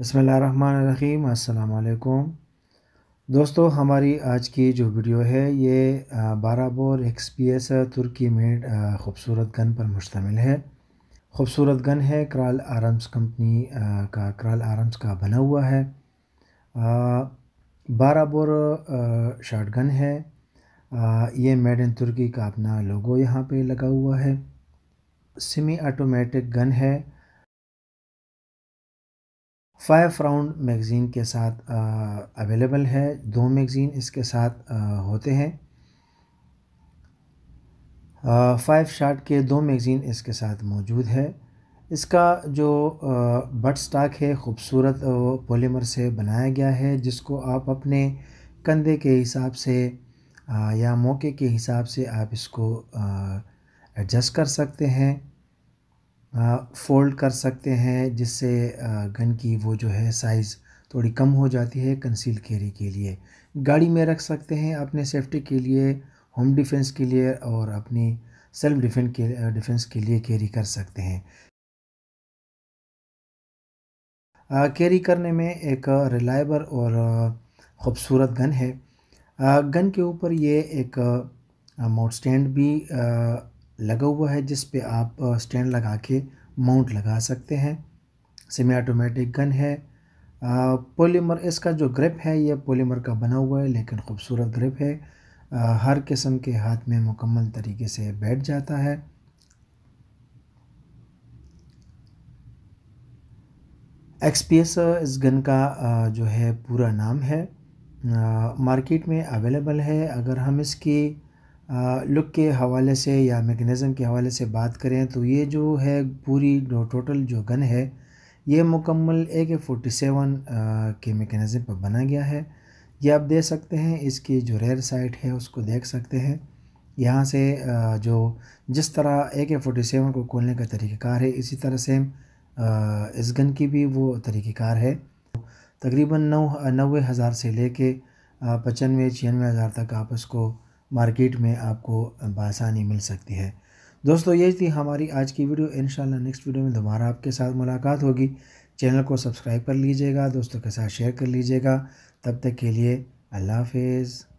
बसमीम अल्लाम दोस्तों हमारी आज की जो वीडियो है ये बारह बोर एक्स पी एस तुर्की मेड खूबसूरत गन पर मुश्तमिल है खूबसूरत गन है कराल आर्म्स कंपनी का कराल आर्म्स का बना हुआ है बाराबोर बोर शार्ट गन है ये मेड इन तुर्की का अपना लोगो यहाँ पे लगा हुआ है सेमी आटोमेटिक गन है फाइव राउंड मैगज़ीन के साथ अवेलेबल है दो मैगज़ीन इसके साथ आ, होते हैं फाइव शार्ट के दो मैगज़ीन इसके साथ मौजूद है इसका जो बट स्टाक है ख़ूबसूरत पोलीमर से बनाया गया है जिसको आप अपने कंधे के हिसाब से या मौके के हिसाब से आप इसको एडजस्ट कर सकते हैं फ़ोल्ड कर सकते हैं जिससे गन की वो जो है साइज़ थोड़ी कम हो जाती है कंसील कैरी के लिए गाड़ी में रख सकते हैं अपने सेफ्टी के लिए होम डिफेंस के लिए और अपनी सेल्फ डिफेंस के डिफेंस के लिए कैरी कर सकते हैं कैरी करने में एक रिलायबल और ख़ूबसूरत गन है गन के ऊपर ये एक माउट स्टैंड भी लगा हुआ है जिस पे आप स्टैंड लगा के माउंट लगा सकते हैं सेमी ऑटोमेटिक गन है पॉलीमर इसका जो ग्रिप है यह पॉलीमर का बना हुआ है लेकिन ख़ूबसूरत ग्रिप है आ, हर किस्म के हाथ में मुकम्मल तरीके से बैठ जाता है एक्सपीएस इस गन का जो है पूरा नाम है मार्केट में अवेलेबल है अगर हम इसकी लुक के हवाले से या मेकनिज़म के हवाले से बात करें तो ये जो है पूरी टोटल जो गन है ये मुकम्मल ए के फोटी सेवन के मेकनिज़म पर बना गया है ये आप देख सकते हैं इसकी जो रेयर साइट है उसको देख सकते हैं यहाँ से जो जिस तरह ए के फोटी सेवन को खोलने का तरीक़ार है इसी तरह से इस गन की भी वो तरीक़ार है तकरीबन नौ नबे हज़ार से ले कर पचानवे छियानवे हज़ार तक आप इसको मार्केट में आपको बसानी मिल सकती है दोस्तों ये थी हमारी आज की वीडियो इन नेक्स्ट वीडियो में दोबारा आपके साथ मुलाकात होगी चैनल को सब्सक्राइब कर लीजिएगा दोस्तों के साथ शेयर कर लीजिएगा तब तक के लिए अल्लाह हाफिज़